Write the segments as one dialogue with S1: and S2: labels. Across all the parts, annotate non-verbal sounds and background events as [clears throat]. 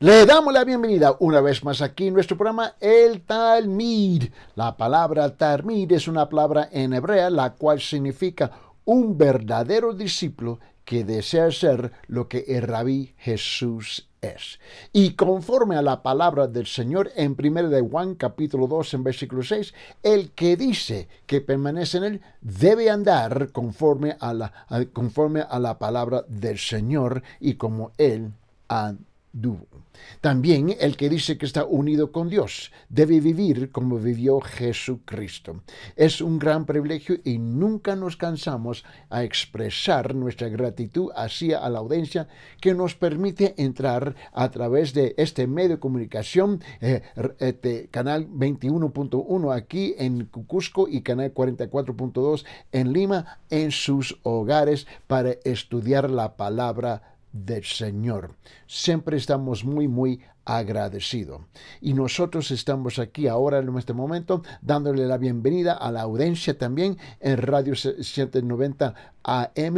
S1: Le damos la bienvenida una vez más aquí en nuestro programa El Talmid. La palabra Talmid es una palabra en hebrea la cual significa un verdadero discípulo que desea ser lo que el rabí Jesús es. Y conforme a la palabra del Señor en 1 de Juan capítulo 2 en versículo 6, el que dice que permanece en él debe andar conforme a la, conforme a la palabra del Señor y como él anda. También el que dice que está unido con Dios debe vivir como vivió Jesucristo. Es un gran privilegio y nunca nos cansamos a expresar nuestra gratitud hacia a la audiencia que nos permite entrar a través de este medio de comunicación, eh, este canal 21.1 aquí en Cusco y canal 44.2 en Lima, en sus hogares para estudiar la palabra del Señor. Siempre estamos muy, muy agradecido. Y nosotros estamos aquí ahora en este momento dándole la bienvenida a la audiencia también en Radio 790 AM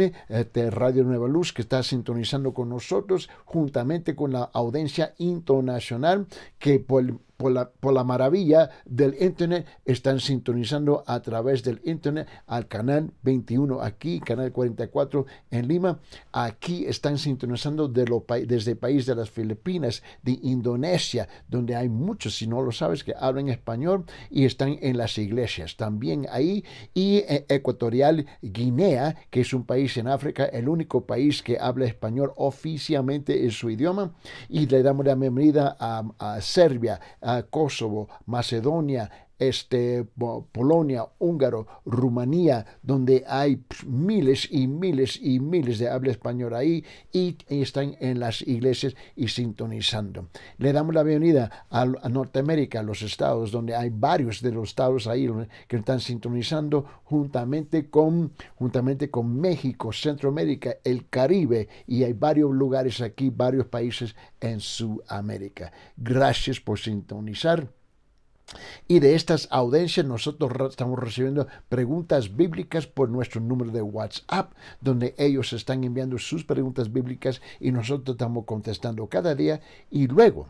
S1: de Radio Nueva Luz que está sintonizando con nosotros juntamente con la audiencia internacional que por, la, maravilla del Internet están sintonizando a través del Internet al canal 21 aquí, canal 44 en Lima. Aquí están sintonizando desde el país de las Filipinas, de Indonesia Indonesia, donde hay muchos, si no lo sabes, que hablan español y están en las iglesias también ahí. Y eh, Ecuatorial Guinea, que es un país en África, el único país que habla español oficialmente en su idioma. Y le damos la bienvenida a, a Serbia, a Kosovo, Macedonia, este, Polonia, húngaro, Rumanía, donde hay miles y miles y miles de habla española ahí y están en las iglesias y sintonizando. Le damos la bienvenida a, Norteamérica, a los estados, donde hay varios de los estados ahí que están sintonizando juntamente con, juntamente con México, Centroamérica, el Caribe y hay varios lugares aquí, varios países en Sudamérica. Gracias por sintonizar. Y de estas audiencias nosotros estamos recibiendo preguntas bíblicas por nuestro número de WhatsApp, donde ellos están enviando sus preguntas bíblicas y nosotros estamos contestando cada día. Y luego,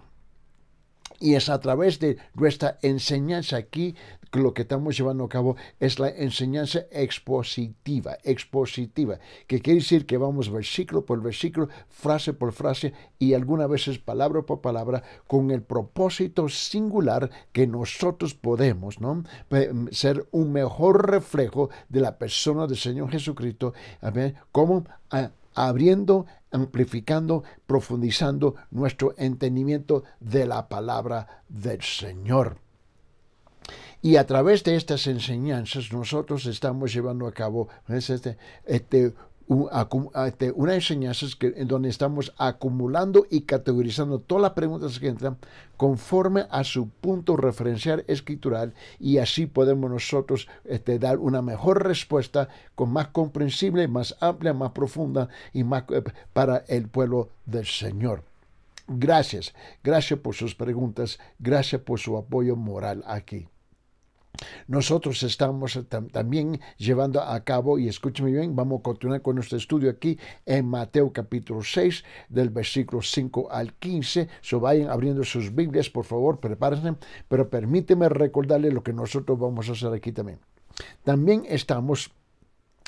S1: y es a través de nuestra enseñanza aquí lo que estamos llevando a cabo es la enseñanza expositiva, expositiva, que quiere decir que vamos versículo por versículo, frase por frase y algunas veces palabra por palabra con el propósito singular que nosotros podemos, ¿no? Mm, ser un mejor reflejo de la persona del Señor Jesucristo, como ah, abriendo, amplificando, profundizando nuestro entendimiento de la palabra del Señor. Y a través de estas enseñanzas nosotros estamos llevando a cabo este, este, este, una enseñanza en donde estamos acumulando y categorizando todas las preguntas que entran conforme a su punto referencial escritural y así podemos nosotros dar una mejor respuesta con más comprensible, más amplia, más profunda y más eh, para el pueblo del Señor. Gracias, gracias por sus preguntas, gracias por su apoyo moral aquí. Nosotros estamos eh, también llevando a cabo, y escúcheme bien, vamos a continuar con nuestro estudio aquí en Mateo capítulo 6, del versículo 5 al 15. So vayan abriendo sus Biblias, por favor, prepárense, pero permíteme recordarles lo que nosotros vamos a hacer aquí también. También estamos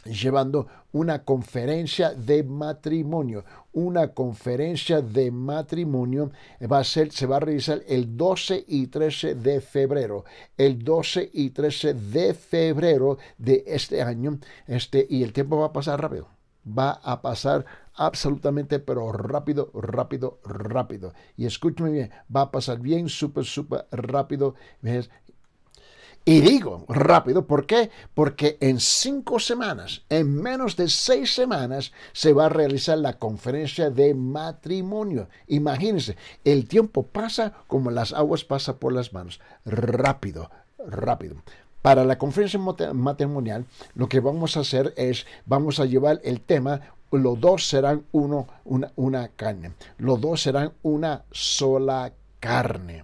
S1: llevando una conferencia de matrimonio. Una conferencia de matrimonio va a ser, se va a realizar el 12 y 13 de febrero. El 12 y 13 de febrero de este año. Este, y el tiempo va a pasar rápido. Va a pasar absolutamente, pero rápido, rápido, rápido. Y escúchame bien, va a pasar bien, súper, súper rápido. Y digo rápido, ¿por qué? Porque en cinco semanas, en menos de seis semanas, se va a realizar la conferencia de matrimonio. Imagínense, el tiempo pasa como las aguas pasan por las manos. Rápido, rápido. Para la conferencia matrimonial, lo que vamos a hacer es, vamos a llevar el tema, los dos serán uno, una, una carne. Los dos serán una sola carne.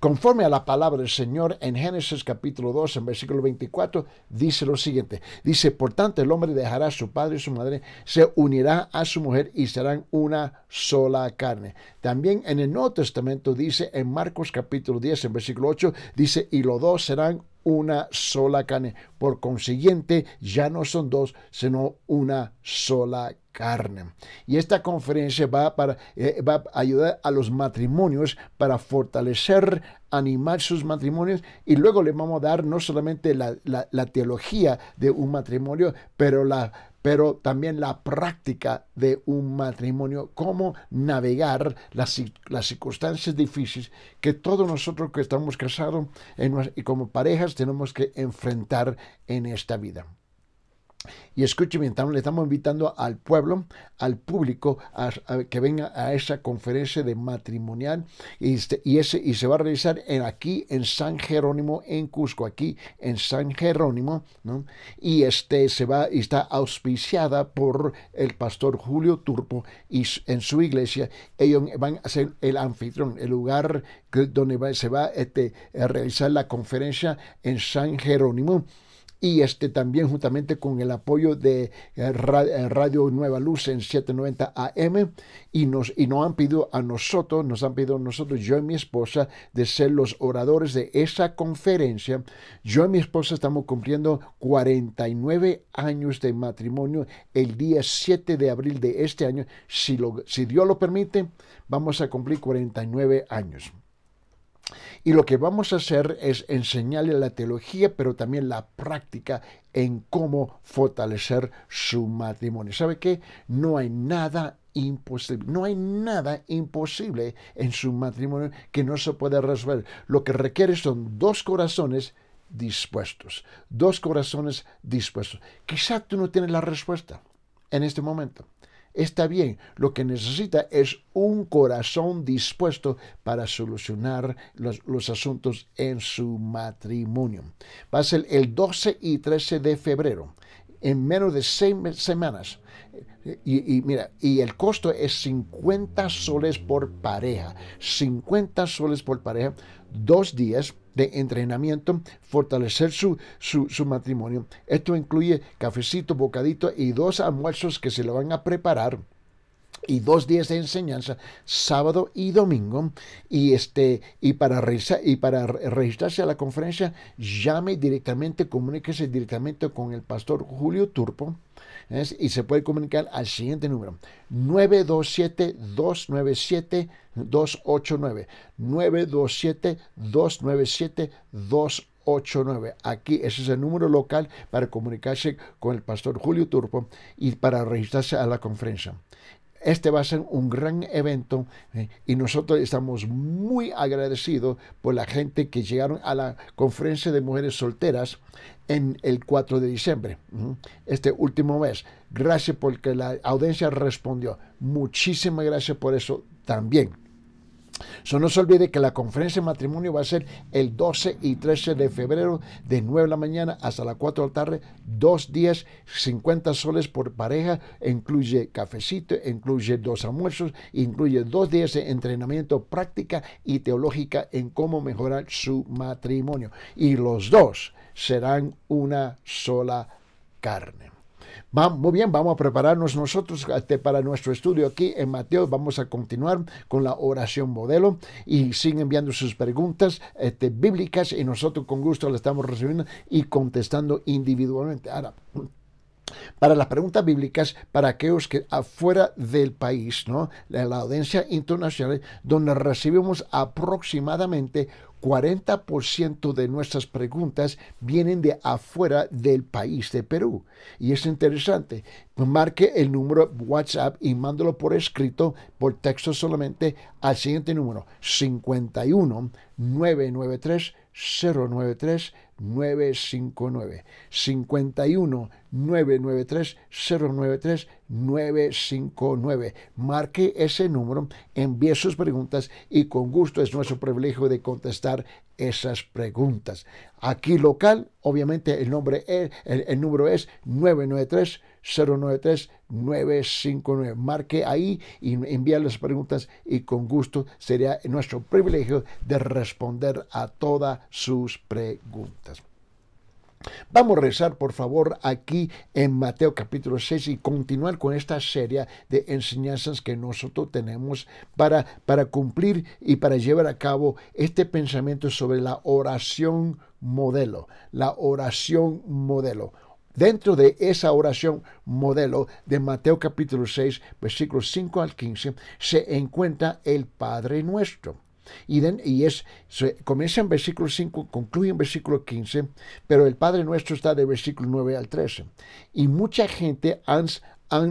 S1: Conforme a la palabra del Señor en Génesis capítulo 2, en versículo 24, dice lo siguiente. Dice, por tanto el hombre dejará a su padre y su madre, se unirá a su mujer y serán una sola carne. También en el Nuevo Testamento dice, en Marcos capítulo 10, en versículo 8, dice, y los dos serán una sola carne. Por consiguiente, ya no son dos, sino una sola carne. Y esta conferencia va, para, eh, a ayudar a los matrimonios para fortalecer, animar sus matrimonios y luego le vamos a dar no solamente la, la teología de un matrimonio, pero la pero también la práctica de un matrimonio, cómo navegar las, circunstancias difíciles que todos nosotros que estamos casados y como parejas tenemos que enfrentar en esta vida. Y escuchen, estamos, le estamos invitando al pueblo, al público, a, que venga a esa conferencia de matrimonial este, y, ese, y se va a realizar en, aquí en San Jerónimo, en Cusco, aquí en San Jerónimo, ¿no? y este, se va, y está auspiciada por el pastor Julio Turpo y en su iglesia ellos van a ser el anfitrión, el lugar donde se va este, a realizar la conferencia en San Jerónimo y este, también juntamente con el apoyo de eh, eh, Radio Nueva Luz en 790 AM y nos, y nos han pedido a nosotros, nos han pedido nosotros, yo y mi esposa, de ser los oradores de esa conferencia. Yo y mi esposa estamos cumpliendo 49 años de matrimonio el día 7 de abril de este año. Si, si Dios lo permite, vamos a cumplir 49 años. Y lo que vamos a hacer es enseñarle la teología, pero también la práctica en cómo fortalecer su matrimonio. ¿Sabe qué? No hay nada imposible. No hay nada imposible en su matrimonio que no se pueda resolver. Lo que requiere son dos corazones dispuestos. Dos corazones dispuestos. Quizá tú no tienes la respuesta en este momento. Está bien, lo que necesita es un corazón dispuesto para solucionar los, asuntos en su matrimonio. Va a ser el 12 y 13 de febrero en menos de seis semanas. Y, mira, y el costo es 50 soles por pareja. 50 soles por pareja, dos días de entrenamiento, fortalecer su, su, matrimonio. Esto incluye cafecito, bocadito y dos almuerzos que se le van a preparar y dos días de enseñanza, sábado y domingo. Y, este, y, para, y para registrarse a la conferencia, llame directamente, comuníquese directamente con el pastor Julio Turpo y se puede comunicar al siguiente número 927-297-289 927-297-289 Aquí ese es el número local para comunicarse con el pastor Julio Turpo y para registrarse a la conferencia este va a ser un gran evento eh, y nosotros estamos muy agradecidos por la gente que llegaron a la conferencia de mujeres solteras en el 4 de diciembre, este último mes. Gracias porque la audiencia respondió. Muchísimas gracias por eso también. So, no se olvide que la conferencia de matrimonio va a ser el 12 y 13 de febrero de 9 de la mañana hasta las 4 de la tarde, dos días, 50 soles por pareja, incluye cafecito, incluye dos almuerzos, incluye dos días de entrenamiento práctica y teológica en cómo mejorar su matrimonio. Y los dos serán una sola carne muy bien, vamos a prepararnos nosotros este, para nuestro estudio aquí en Mateo. Vamos a continuar con la oración modelo y siguen enviando sus preguntas este, bíblicas y nosotros con gusto las estamos recibiendo y contestando individualmente. Ahora, para las preguntas bíblicas, para aquellos que afuera del país, ¿no? la audiencia internacional, donde recibimos aproximadamente 40% de nuestras preguntas vienen de afuera del país de Perú. Y es interesante. Marque el número WhatsApp y mándalo por escrito, por texto solamente, al siguiente número, 51 993 093 959 51 993 093 959 marque ese número envíe sus preguntas y con gusto es nuestro privilegio de contestar esas preguntas aquí local obviamente el nombre el número es 993 093-959. Marque ahí y envíe las preguntas y con gusto sería nuestro privilegio de responder a todas sus preguntas. Vamos a rezar, por favor, aquí en Mateo capítulo 6 y continuar con esta serie de enseñanzas que nosotros tenemos para, para cumplir y para llevar a cabo este pensamiento sobre la oración modelo, la oración modelo dentro de esa oración modelo de Mateo capítulo 6, versículos 5 al 15, se encuentra el Padre nuestro. Y, y es, se, comienza en versículo 5, concluye en versículo 15, pero el Padre nuestro está de versículo 9 al 13. Y mucha gente han,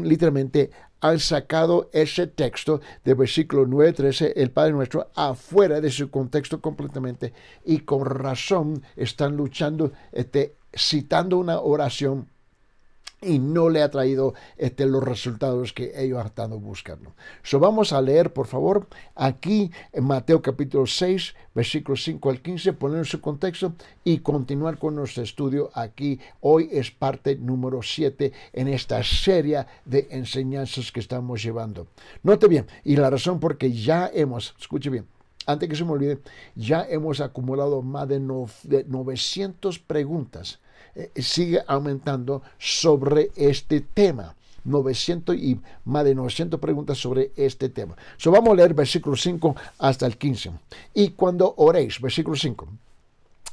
S1: literalmente han sacado ese texto de versículo 9 13, el Padre Nuestro, afuera de su contexto completamente y con razón están luchando este, citando una oración y no le ha traído este, los resultados que ellos han estado buscando. So, vamos a leer, por favor, aquí en Mateo capítulo 6, versículos 5 al 15, poner en su contexto y continuar con nuestro estudio aquí. Hoy es parte número 7 en esta serie de enseñanzas que estamos llevando. Note bien, y la razón porque ya hemos, escuche bien, antes que se me olvide, ya hemos acumulado más de, 900 preguntas. Eh, eh, sigue aumentando sobre este tema. 900 y más de 900 preguntas sobre este tema. So, vamos a leer versículo 5 hasta el 15. Y cuando oréis, versículo 5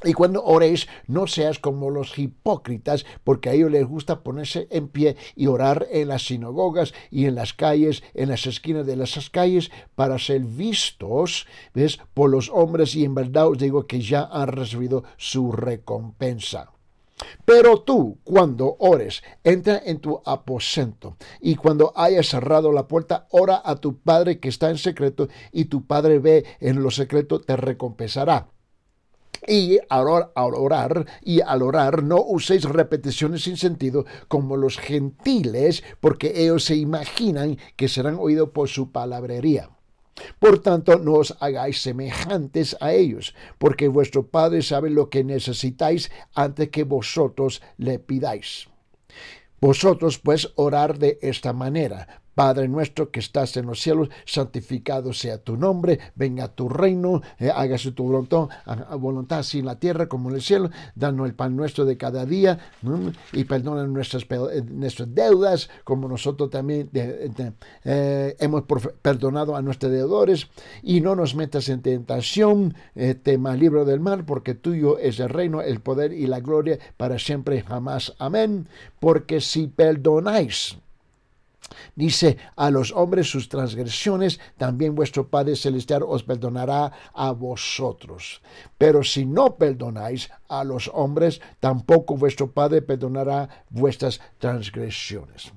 S1: y cuando oréis, no seas como los hipócritas, porque a ellos les gusta ponerse en pie y orar en las sinagogas y en las calles, en las esquinas de las calles, para ser vistos ¿ves? por los hombres. Y en verdad os digo que ya han recibido su recompensa. Pero tú, cuando ores, entra en tu aposento y cuando hayas cerrado la puerta, ora a tu Padre que está en secreto y tu Padre ve en lo secreto te recompensará. Y al orar y al orar no uséis repeticiones sin sentido como los gentiles, porque ellos se imaginan que serán oídos por su palabrería. Por tanto, no os hagáis semejantes a ellos, porque vuestro Padre sabe lo que necesitáis antes que vosotros le pidáis. Vosotros pues orar de esta manera. Padre nuestro que estás en los cielos, santificado sea tu nombre, venga tu reino, eh, hágase tu voluntad, voluntad así en la tierra como en el cielo, danos el pan nuestro de cada día y perdona nuestras, eh, nuestras deudas como nosotros también eh, hemos perdonado a nuestros deudores y no nos metas en tentación, te este, tema libro del mal, porque tuyo es el reino, el poder y la gloria para siempre y jamás. Amén, porque si perdonáis, Dice a los hombres sus transgresiones, también vuestro Padre Celestial os perdonará a vosotros. Pero si no perdonáis a los hombres, tampoco vuestro Padre perdonará vuestras transgresiones.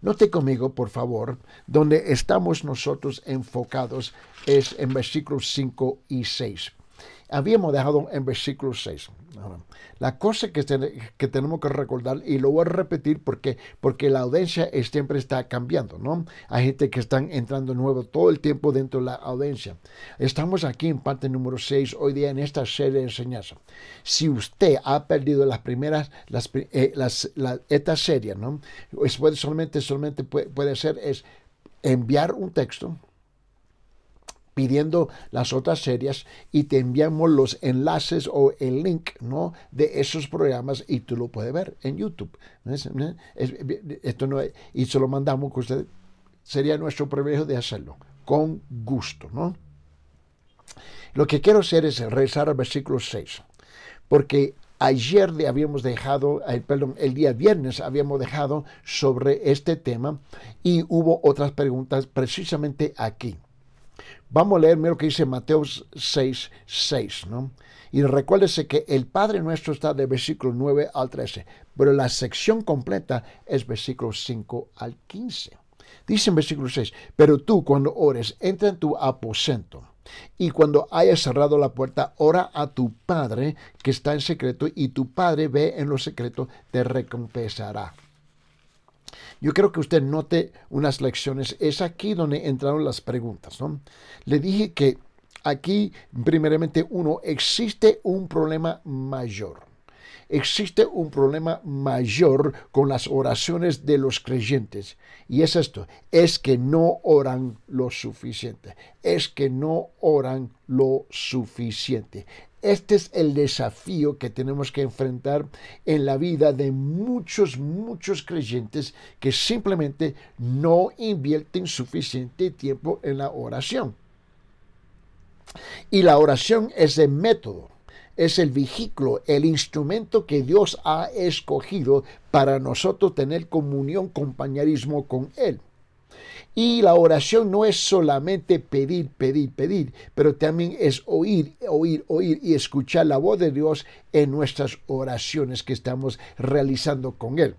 S1: Note conmigo, por favor, donde estamos nosotros enfocados es en versículos 5 y 6. Habíamos dejado en versículo 6. La cosa que, tenemos que recordar, y lo voy a repetir porque, porque la audiencia siempre está cambiando, ¿no? Hay gente que está entrando nuevo todo el tiempo dentro de la audiencia. Estamos aquí en parte número 6 hoy día en esta serie de enseñanza. Si usted ha perdido las primeras, las, eh, las, esta serie, ¿no? Es, solamente, solamente puede, puede hacer es enviar un texto pidiendo las otras series y te enviamos los enlaces o el link ¿no? de esos programas y tú lo puedes ver en YouTube. Esto no y se lo mandamos que ustedes. sería nuestro privilegio de hacerlo con gusto. ¿no? Lo que quiero hacer es rezar al versículo 6, porque ayer le habíamos dejado, el, perdón, el día viernes habíamos dejado sobre este tema y hubo otras preguntas precisamente aquí. Vamos a leer lo que dice Mateo 6, 6, ¿no? Y recuérdese que el Padre nuestro está de versículo 9 al 13, pero la sección completa es versículo 5 al 15. Dice en versículo 6, pero tú cuando ores, entra en tu aposento. Y cuando hayas cerrado la puerta, ora a tu Padre que está en secreto, y tu Padre ve en lo secreto, te recompensará. Yo creo que usted note unas lecciones. Es aquí donde entraron las preguntas. Le dije que aquí, primeramente, uno, existe un problema mayor. Existe un problema mayor con las oraciones de los creyentes. Y es esto, es que no oran lo suficiente. Es que no oran lo suficiente. Este es el desafío que tenemos que enfrentar en la vida de muchos, muchos creyentes que simplemente no invierten suficiente tiempo en la oración. Y la oración es el método, es el vehículo, el instrumento que Dios ha escogido para nosotros tener comunión, compañerismo con Él. Y la oración no es solamente pedir, pedir, pedir, pero también es oír, oír, oír y escuchar la voz de Dios en nuestras oraciones que estamos realizando con Él.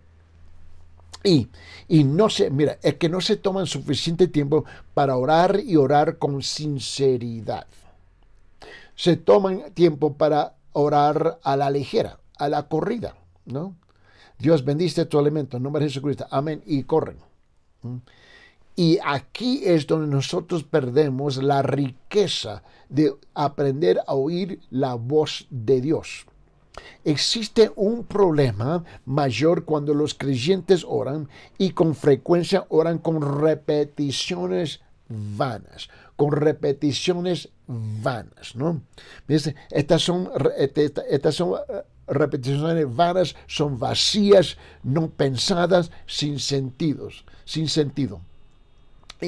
S1: Y, y, no se, mira, es que no se toman suficiente tiempo para orar y orar con sinceridad. Se toman tiempo para orar a la ligera, a la corrida, ¿no? Dios bendice tu alimento en nombre de Jesucristo. Amén. Y corren. ¿Mm? Y aquí es donde nosotros perdemos la riqueza de aprender a oír la voz de Dios. Existe un problema mayor cuando los creyentes oran y con frecuencia oran con repeticiones vanas, con repeticiones vanas, ¿no? Estas son, este, estas son eh, repeticiones vanas, son vacías, no pensadas, sin sentidos, sin sentido.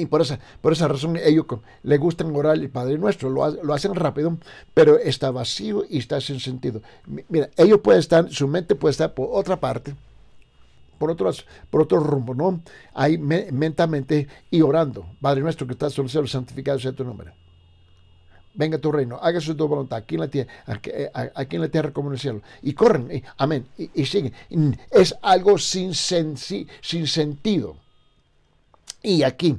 S1: Y por esa, por esa razón ellos le gustan orar el Padre Nuestro, lo, hacen rápido, pero está vacío y está sin sentido. Mira, ellos pueden estar, su mente puede estar por otra parte, por otro, por otro rumbo, ¿no? Ahí mentalmente y orando, Padre Nuestro que estás en el cielo, santificado sea tu nombre. Venga a tu reino, hágase tu voluntad, eh, aquí en la tierra, como en el cielo. Y corren, amén, y, siguen. Mm, es algo sin, sin sentido. Y aquí,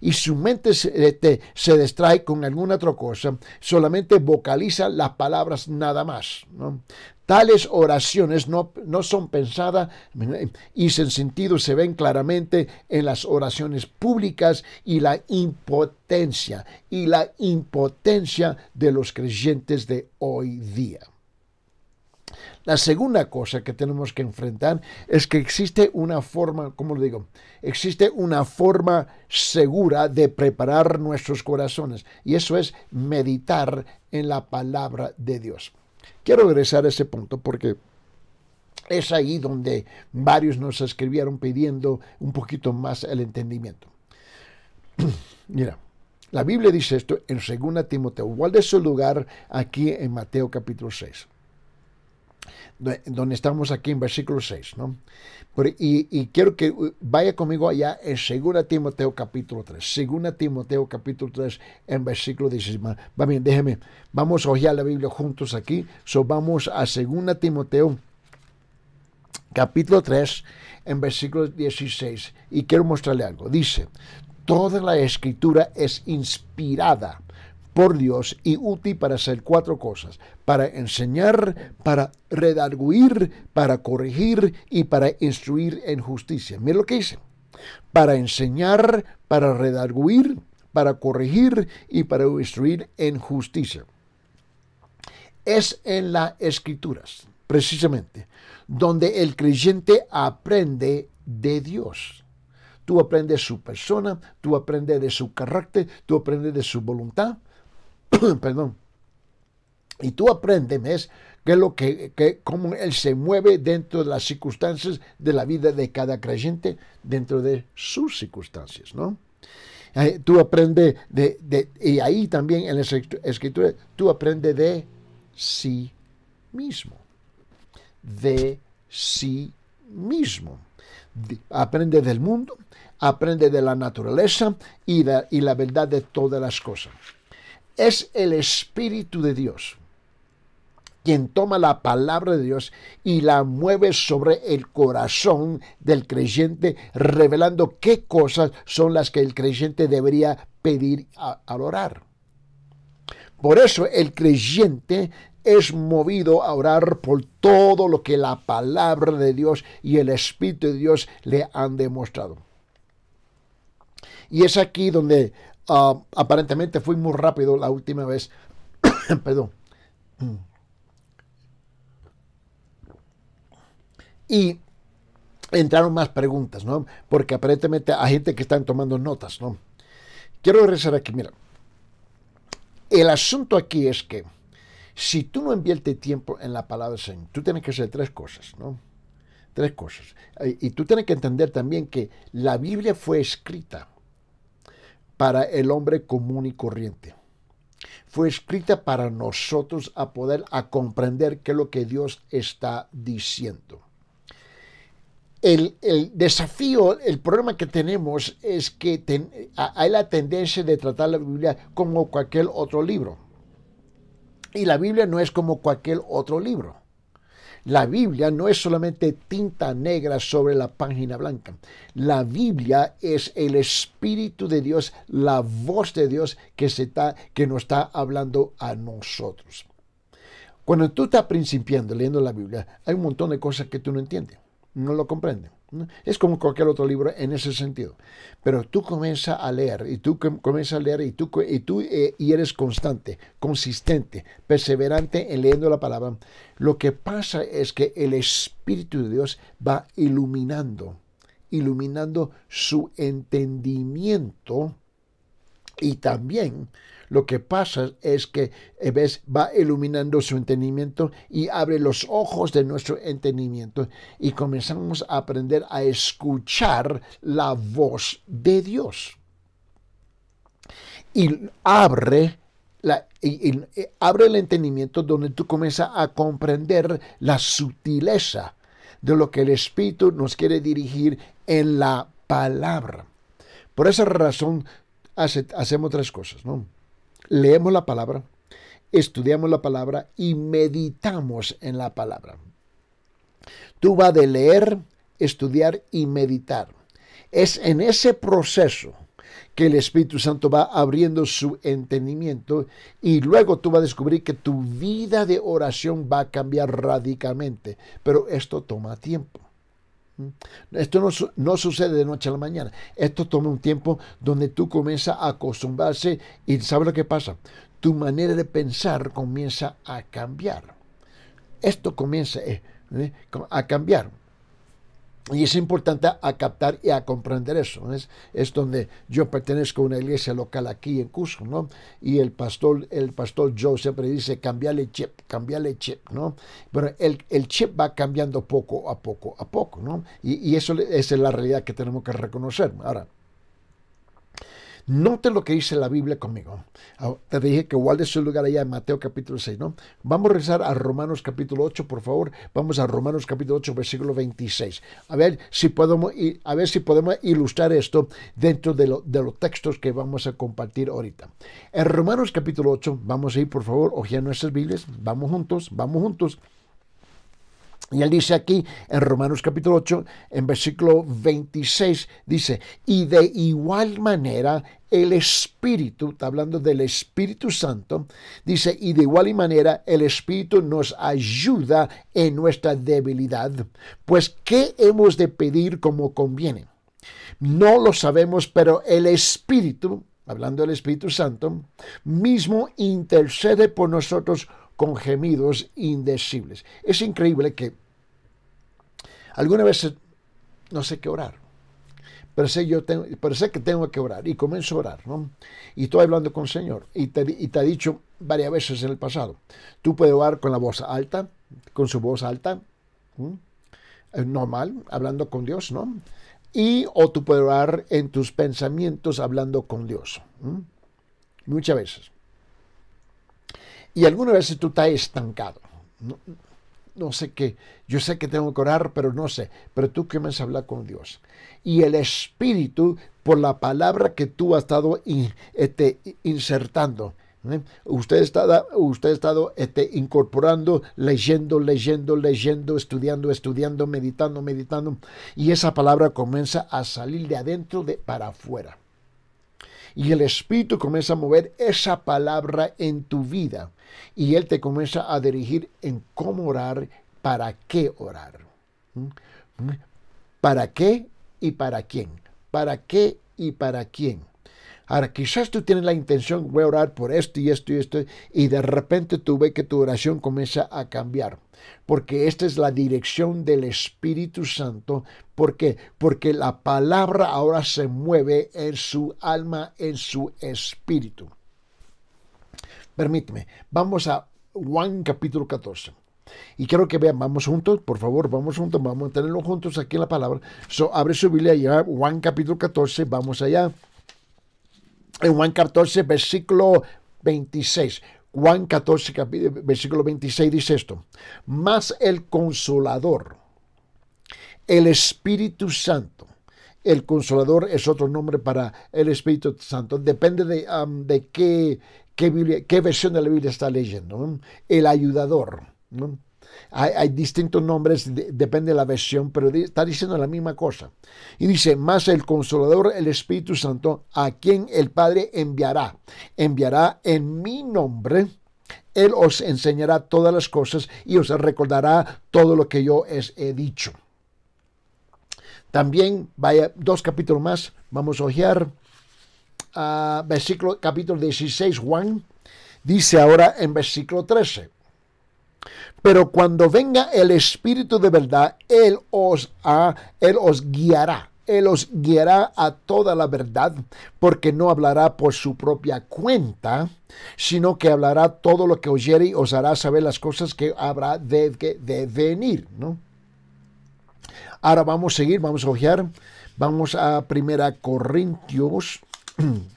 S1: y su mente este, se, distrae con alguna otra cosa, solamente vocaliza las palabras nada más. Tales oraciones no, no, son pensadas y sin sentido se ven claramente en las oraciones públicas y la impotencia, y la impotencia de los creyentes de hoy día. La segunda cosa que tenemos que enfrentar es que existe una forma, como lo digo, existe una forma segura de preparar nuestros corazones y eso es meditar en la palabra de Dios. Quiero regresar a ese punto porque es ahí donde varios nos escribieron pidiendo un poquito más el entendimiento. [clears throat] Mira, la Biblia dice esto en 2 Timoteo. de su lugar aquí en Mateo capítulo 6 donde estamos aquí en versículo 6. ¿no? y, quiero que uh, vaya conmigo allá en 2 Timoteo capítulo 3. Segunda Timoteo capítulo 3 en versículo 16. Va bien, déjeme, vamos a ojear la Biblia juntos aquí. So, vamos a 2 Timoteo capítulo 3 en versículo 16. Y quiero mostrarle algo. Dice, toda la escritura es inspirada por Dios y útil para hacer cuatro cosas, para enseñar, para redarguir, para corregir y para instruir en justicia. Mira lo que dice, para enseñar, para redarguir, para corregir y para instruir en justicia. Es en las escrituras, precisamente, donde el creyente aprende de Dios. Tú aprendes su persona, tú aprendes de su carácter, tú aprendes de su voluntad, [coughs] perdón, y tú aprendes que lo que, que, cómo él se mueve dentro de las circunstancias de la vida de cada creyente, dentro de sus circunstancias, ¿no? tú aprendes de, y ahí también en las escrituras tú aprendes de sí mismo, de sí mismo. aprende del mundo, aprende de la naturaleza y, y la verdad de todas las cosas. Es el Espíritu de Dios quien toma la palabra de Dios y la mueve sobre el corazón del creyente, revelando qué cosas son las que el creyente debería pedir al orar. Por eso el creyente es movido a orar por todo lo que la palabra de Dios y el Espíritu de Dios le han demostrado. Y es aquí donde Ah, aparentemente fui muy rápido la última vez. [coughs] Perdón. Y entraron más preguntas, ¿no? Porque aparentemente hay gente que están tomando notas, ¿no? Quiero regresar aquí, mira. El asunto aquí es que si tú no inviertes tiempo en la palabra del Señor, tú tienes que hacer tres cosas, ¿no? Tres cosas. Y tú tienes que entender también que la Biblia fue escrita para el hombre común y corriente. Fue escrita para nosotros a poder a comprender qué es lo que Dios está diciendo. El, desafío, el problema que tenemos es que hay la tendencia de tratar la Biblia como cualquier otro libro. Y la Biblia no es como cualquier otro libro. La Biblia no es solamente tinta negra sobre la página blanca. La Biblia es el Espíritu de Dios, la voz de Dios que, se está, que nos está hablando a nosotros. Cuando tú estás principiando leyendo la Biblia, hay un montón de cosas que tú no entiendes, no lo comprendes. Es como cualquier otro libro en ese sentido. Pero tú comienzas a leer y tú comienzas a leer y tú, eh, y eres constante, consistente, perseverante en leyendo la palabra. Lo que pasa es que el Espíritu de Dios va iluminando, iluminando su entendimiento y también lo que pasa es que eh, ves, va iluminando su entendimiento y abre los ojos de nuestro entendimiento y comenzamos a aprender a escuchar la voz de Dios. Y abre, la, y eh, abre el entendimiento donde tú comienzas a comprender la sutileza de lo que el Espíritu nos quiere dirigir en la palabra. Por esa razón, hacemos tres cosas, ¿no? Leemos la palabra, estudiamos la palabra y meditamos en la palabra. Tú vas de leer, estudiar y meditar. Es en ese proceso que el Espíritu Santo va abriendo su entendimiento y luego tú vas a descubrir que tu vida de oración va a cambiar radicalmente. Pero esto toma tiempo. Esto no, sucede de noche a la mañana. Esto toma un tiempo donde tú comienzas a acostumbrarse y sabes lo que pasa. Tu manera de pensar comienza a cambiar. Esto comienza eh, ¿eh? a cambiar. Y es importante a captar y a comprender eso. Es, es donde yo pertenezco a una iglesia local aquí en Cusco, ¿no? Y el pastor, el pastor Joe siempre dice, cambiale chip, cambiale chip, ¿no? Pero el, el, chip va cambiando poco a poco a poco, ¿no? Y, y eso es la realidad que tenemos que reconocer. Ahora, Note lo que dice la Biblia conmigo. Ah, te dije que es su lugar allá en Mateo capítulo 6, ¿no? Vamos a rezar a Romanos capítulo 8, por favor. Vamos a Romanos capítulo 8, versículo 26. A ver si podemos, a ver si podemos ilustrar esto dentro de, los textos que vamos a compartir ahorita. En Romanos capítulo 8, vamos a ir, por favor, ojean nuestras Biblias. Vamos juntos, vamos juntos. Y él dice aquí en Romanos capítulo 8, en versículo 26, dice, y de igual manera el Espíritu, está hablando del Espíritu Santo, dice, y de igual manera el Espíritu nos ayuda en nuestra debilidad, pues ¿qué hemos de pedir como conviene? No lo sabemos, pero el Espíritu, hablando del Espíritu Santo, mismo intercede por nosotros con gemidos indecibles. Es increíble que algunas veces no sé qué orar, pero sé, yo que tengo que orar y comienzo a orar, ¿no? Y estoy hablando con el Señor y te, ha dicho varias veces en el pasado, tú puedes orar con la voz alta, con su voz alta, normal, hablando con Dios, ¿no? Y o tú puedes orar en tus pensamientos hablando con Dios. Muchas veces. Y alguna vez tú estás estancado. No, sé qué, yo sé que tengo que orar, pero no sé. Pero tú comienzas a hablar con Dios. Y el Espíritu, por la palabra que tú has estado este, insertando, usted ha estado, usted estado incorporando, leyendo, leyendo, leyendo, estudiando, estudiando, meditando, meditando. Y esa palabra comienza a salir de adentro de, para afuera. Y el Espíritu comienza a mover esa palabra en tu vida. Y Él te comienza a dirigir en cómo orar, para qué orar. ¿Mm? ¿Mm? ¿Para qué y para quién? ¿Para qué y para quién? Ahora, quizás tú tienes la intención, voy a orar por esto y esto y esto, y de repente tú ves que tu oración comienza a cambiar, porque esta es la dirección del Espíritu Santo. ¿Por Porque la palabra ahora se mueve en su alma, en su espíritu. Permíteme, vamos a Juan capítulo 14. Y quiero que vean, vamos juntos, por favor, vamos juntos, vamos a tenerlo juntos aquí en la palabra. abre su Biblia y Juan capítulo 14, vamos allá en Juan 14, versículo 26. Juan 14, versículo 26 dice esto. más el consolador, el Espíritu Santo, el consolador es otro nombre para el Espíritu Santo, depende de, qué, qué, versión de la Biblia está leyendo. El ayudador. ¿no? hay, distintos nombres, depende de la versión, pero está diciendo la misma cosa. Y dice, más el consolador, el Espíritu Santo, a quien el Padre enviará, enviará en mi nombre. Él os enseñará todas las cosas y os recordará todo lo que yo os he dicho. También, vaya, dos capítulos más, vamos a hojear ah, versículo capítulo 16, Juan dice ahora en versículo 13, pero cuando venga el Espíritu de verdad, Él os, él os guiará. Él os guiará a toda la verdad, porque no hablará por su propia cuenta, sino que hablará todo lo que oyere y os hará saber las cosas que habrá de, venir. Ahora vamos a seguir, vamos a ojear. Vamos a 1 Corintios [clears throat]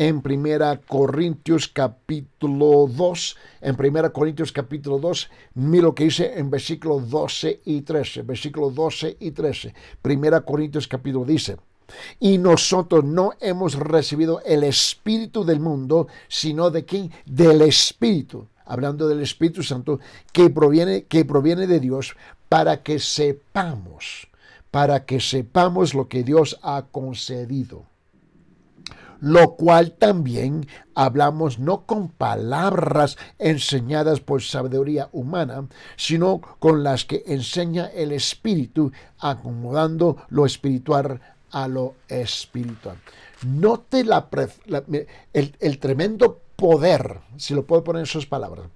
S1: en 1 Corintios capítulo 2. En 1 Corintios capítulo 2, mira lo que dice en versículo 12 y 13. Versículo 12 y 13. 1 Corintios capítulo dice. Y nosotros no hemos recibido el espíritu del mundo, sino de quién? Del espíritu. Hablando del Espíritu Santo que proviene, que proviene de Dios para que sepamos, para que sepamos lo que Dios ha concedido lo cual también hablamos no con palabras enseñadas por sabiduría humana, sino con las que enseña el Espíritu, acomodando lo espiritual a lo espiritual. Note el tremendo poder, si lo puedo poner en sus palabras,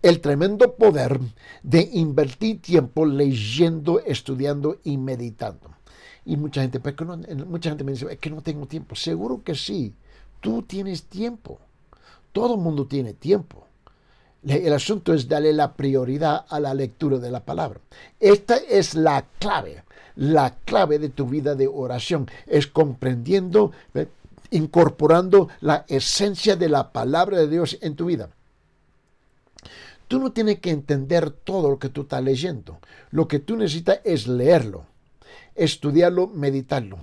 S1: el tremendo poder de invertir tiempo leyendo, estudiando y meditando. Y mucha gente, eh, mucha gente me dice, es que no tengo tiempo. Seguro que sí, tú tienes tiempo. Todo el mundo tiene tiempo. El asunto es darle la prioridad a la lectura de la palabra. Esta es la clave, la clave de tu vida de oración. Es comprendiendo, incorporando la esencia de la palabra de Dios en tu vida. Tú no tienes que entender todo lo que tú estás leyendo. Lo que tú necesitas es leerlo estudiarlo, meditarlo.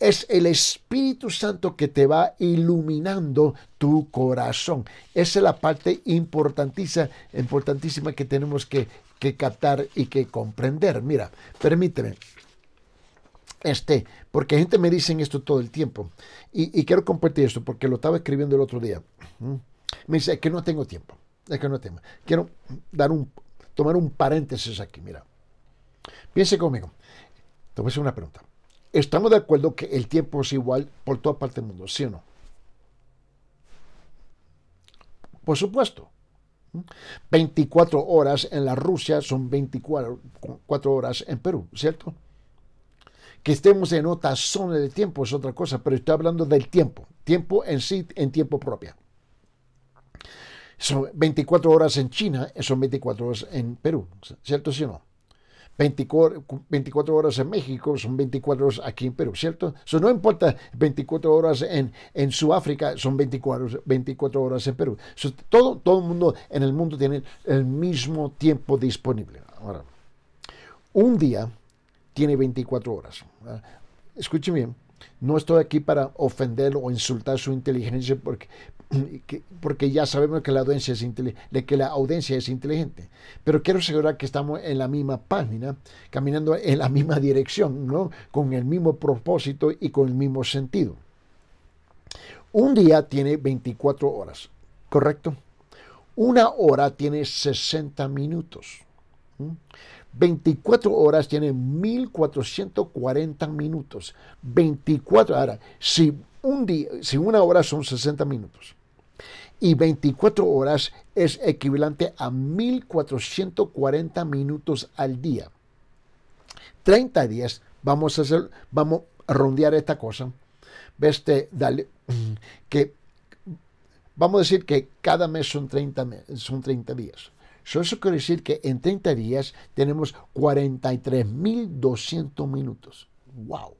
S1: Es el Espíritu Santo que te va iluminando tu corazón. Esa es la parte importantísima, importantísima que tenemos que, captar y que comprender. Mira, permíteme. Este, porque gente me dice esto todo el tiempo. Y, quiero compartir esto porque lo estaba escribiendo el otro día. Me dice, es que no tengo tiempo. Es que no tengo. Quiero dar un, tomar un paréntesis aquí, mira. Piense conmigo. Te voy a hacer una pregunta. ¿Estamos de acuerdo que el tiempo es igual por toda parte del mundo? ¿Sí o no? Por supuesto. 24 horas en la Rusia son 24 horas en Perú, ¿cierto? Que estemos en otra zona de tiempo es otra cosa, pero estoy hablando del tiempo, tiempo en sí, en tiempo propio Son 24 horas en China, son 24 horas en Perú, ¿cierto? ¿Sí o no? 24, 24, horas en México, son 24 horas aquí en Perú, ¿cierto? eso no importa 24 horas en, Sudáfrica, son 24, 24 horas en Perú. todo, todo el mundo en el mundo tiene el mismo tiempo disponible. Ahora, un día tiene 24 horas. Escuchen bien, no estoy aquí para ofender o insultar su inteligencia porque, porque ya sabemos que la, audiencia es que la audiencia es inteligente. Pero quiero asegurar que estamos en la misma página, caminando en la misma dirección, ¿no? con el mismo propósito y con el mismo sentido. Un día tiene 24 horas, ¿correcto? Una hora tiene 60 minutos. 24 horas tiene 1440 minutos. 24 horas. Si un día, si una hora son 60 minutos, y 24 horas es equivalente a 1440 minutos al día. 30 días, vamos a hacer, vamos a rondear esta cosa. Veste dale, [clears throat] que vamos a decir que cada mes son 30, días. So, eso quiere decir que en 30 días tenemos 43.200 minutos. ¡Wow!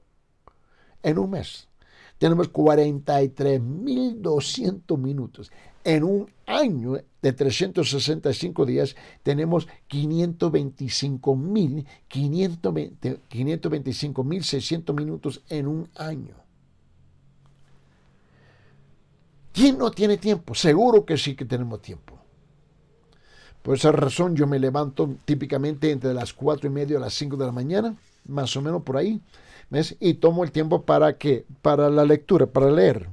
S1: En un mes tenemos 43.200 minutos en un año de 365 días tenemos 525.600 minutos en un año. ¿Quién no tiene tiempo? Seguro que sí que tenemos tiempo. Por esa razón yo me levanto típicamente entre las 4 y media a las 5 de la mañana, más o menos por ahí, ¿ves? y tomo el tiempo para que, para la lectura, para leer,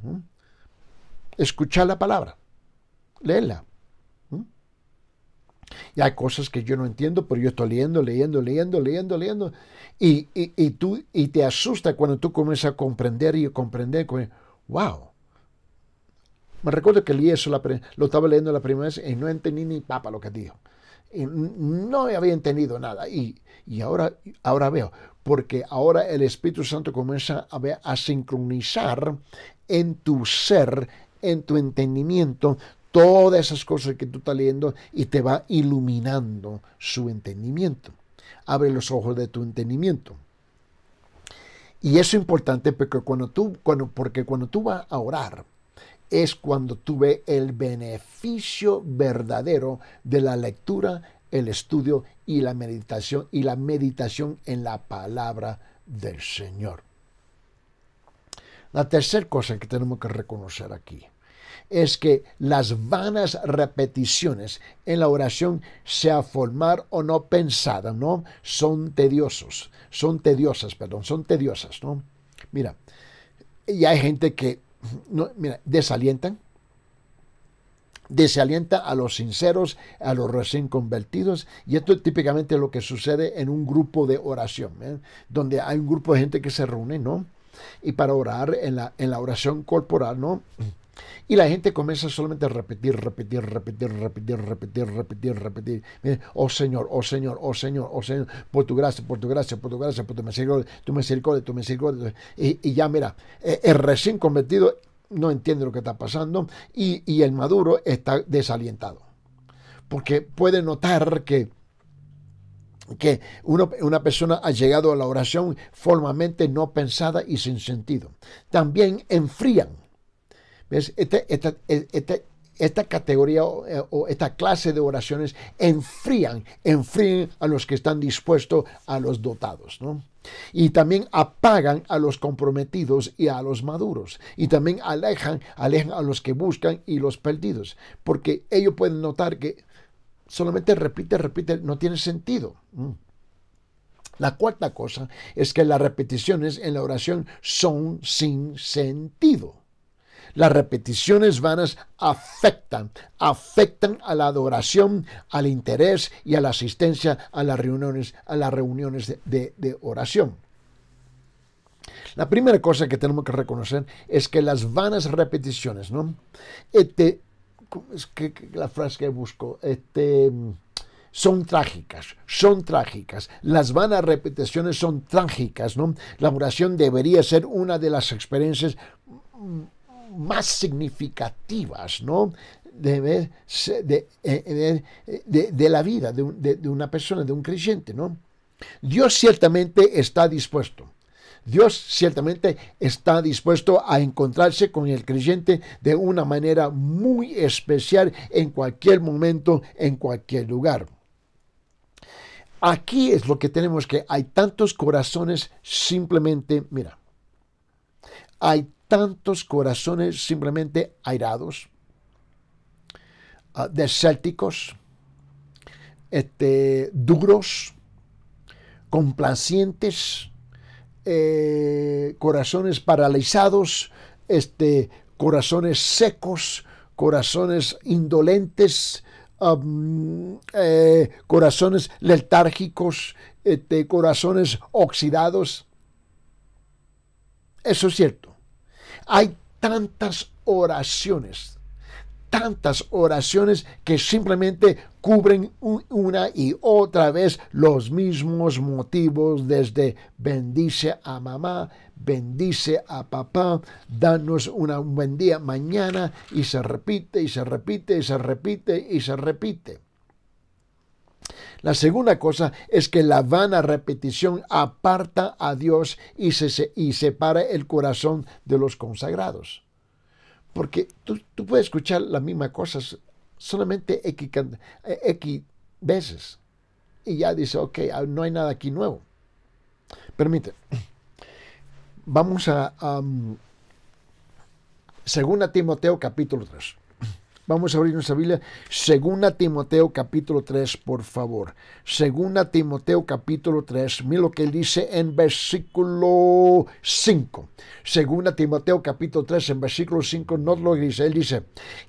S1: escuchar la palabra léela. Y hay cosas que yo no entiendo, pero yo estoy leyendo, leyendo, leyendo, leyendo, leyendo. Y, tú, y te asusta cuando tú comienzas a comprender y comprender. ¡Wow! Me recuerdo que leí eso, lo estaba leyendo la primera vez y no entendí ni papa lo que dijo. no había entendido nada. Y, ahora, ahora veo, porque ahora el Espíritu Santo comienza a sincronizar en tu ser, en tu entendimiento, todas esas cosas que tú estás leyendo y te va iluminando su entendimiento. Abre los ojos de tu entendimiento. Y eso es importante porque cuando tú, cuando, porque cuando tú vas a orar, es cuando tú ves el beneficio verdadero de la lectura, el estudio y la meditación, y la meditación en la palabra del Señor. La tercera cosa que tenemos que reconocer aquí es que las vanas repeticiones en la oración, sea formar o no pensada, ¿no? Son tediosos, son tediosas, perdón, son tediosas, ¿no? Mira, y hay gente que, no, mira, desalientan, desalienta a los sinceros, a los recién convertidos. Y esto es típicamente lo que sucede en un grupo de oración, ¿eh? donde hay un grupo de gente que se reúne, ¿no? Y para orar en la, en la oración corporal, ¿no? Y la gente comienza solamente a repetir, repetir, repetir, repetir, repetir, repetir, repetir. Oh Señor, oh Señor, oh Señor, oh Señor, por tu gracia, por tu gracia, por tu gracia, por tu misericordia, tu misericordia, tu misericordia. Y, ya mira, el e recién convertido no entiende lo que está pasando y, el maduro está desalientado. Porque puede notar que que una persona ha llegado a la oración formalmente no pensada y sin sentido. También enfrían este, este, este, esta, categoría eh, o, esta clase de oraciones enfrían, enfrían a los que están dispuestos, a los dotados, Y también apagan a los comprometidos y a los maduros. Y también alejan, alejan a los que buscan y los perdidos. Porque ellos pueden notar que solamente repite, repite, no tiene sentido. Mm. La cuarta cosa es que las repeticiones en la oración son sin sentido. Las repeticiones vanas afectan, afectan a la adoración, al interés y a la asistencia a las reuniones, a las reuniones de, oración. La primera cosa que tenemos que reconocer es que las vanas repeticiones, ¿no? Este, es que, la frase que busco, este, son trágicas, son trágicas. Las vanas repeticiones son trágicas, ¿no? La oración debería ser una de las experiencias más significativas, ¿no? De, eh, de, la vida de, una persona, de un creyente, ¿no? Dios ciertamente está dispuesto. Dios ciertamente está dispuesto a encontrarse con el creyente de una manera muy especial en cualquier momento, en cualquier lugar. Aquí es lo que tenemos que hay tantos corazones simplemente, mira, hay tantos corazones simplemente airados, uh, duros, complacientes, eh, corazones paralizados, este, corazones secos, corazones indolentes, eh, corazones letárgicos, este, corazones oxidados. Eso es cierto. Hay tantas oraciones, tantas oraciones que simplemente cubren una y otra vez los mismos motivos desde bendice a mamá, bendice a papá, danos un buen día mañana y se repite y se repite y se repite y se repite. La segunda cosa es que la vana repetición aparta a Dios y, se, y separa el corazón de los consagrados. Porque tú, puedes escuchar las mismas cosas solamente eh, X, veces y ya dice, ok, ah, no hay nada aquí nuevo. Permite, vamos a Según 2 Timoteo capítulo 3. Vamos a abrir nuestra Biblia. Segunda Timoteo capítulo 3, por favor. Segunda Timoteo capítulo 3. Mira lo que él dice en versículo 5. Segunda Timoteo capítulo 3, en versículo 5, no lo dice. Él dice,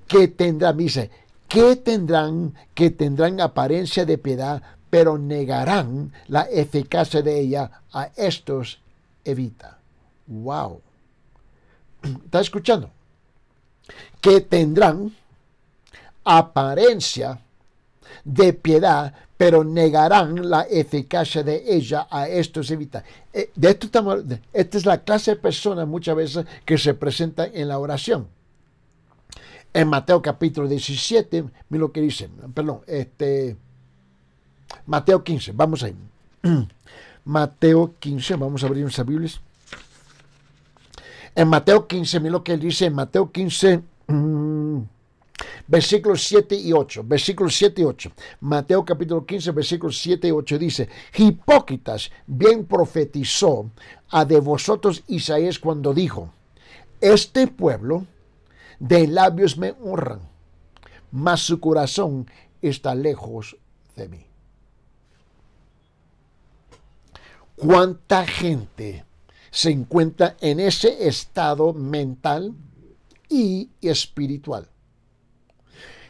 S1: que tendrán, dice, que tendrán, que tendrán apariencia de piedad, pero negarán la eficacia de ella. A estos evita. Wow. [clears throat] ¿Está escuchando? Que tendrán apariencia de piedad, pero negarán la eficacia de ella a estos evitar. Eh, de esto estamos, esta es la clase de personas muchas veces que se presentan en la oración. En Mateo capítulo 17, mira lo que dice, perdón, este, Mateo 15, vamos ahí. [clears throat] Mateo 15, vamos a abrir nuestras Biblias. En Mateo 15, mira lo que él dice, en Mateo 15, [clears throat] versículos 7 y 8. Versículos 7 y 8. Mateo capítulo 15, versículos 7 y 8 dice, Hipócritas, bien profetizó a de vosotros Isaías cuando dijo, Este pueblo de labios me honran, mas su corazón está lejos de mí. ¿Cuánta gente se encuentra en ese estado mental y espiritual?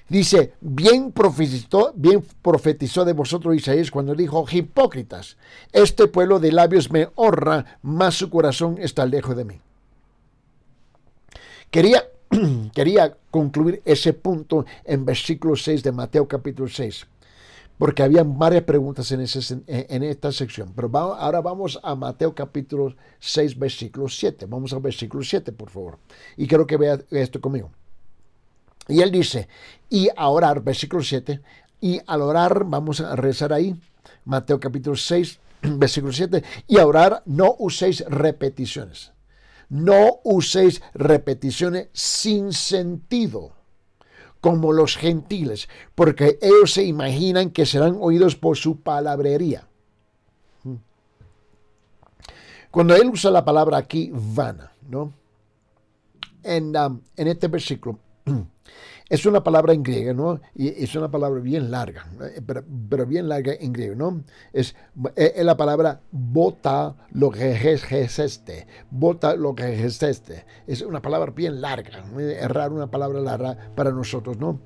S1: Dice, bien profetizó, de vosotros Isaías cuando dijo, hipócritas, este pueblo de labios me honra, mas su corazón está lejos de mí. Quería, [clears throat] quería concluir ese punto en versículo 6 de Mateo capítulo 6, porque había varias preguntas en, eh, esta sección, pero ahora vamos a Mateo capítulo 6, versículo 7. Vamos al versículo 7, por favor, y quiero que vea esto conmigo. Y él dice, y a orar, versículo 7, y al orar, vamos a rezar ahí, Mateo capítulo 6, [clears throat] versículo 7, y a orar no uséis repeticiones. No uséis repeticiones sin sentido, como los gentiles, porque ellos se imaginan que serán oídos por su palabrería. Mm. Cuando él usa la palabra aquí, vana, ¿no? En, um, en este versículo, [clears throat] Es una palabra en griego, ¿no? Y es una palabra bien larga, eh, pero, bien larga en griego, ¿no? Es, la palabra bota lo que es este, bota lo que es este. Es una palabra bien larga, es raro una palabra larga para nosotros, ¿no?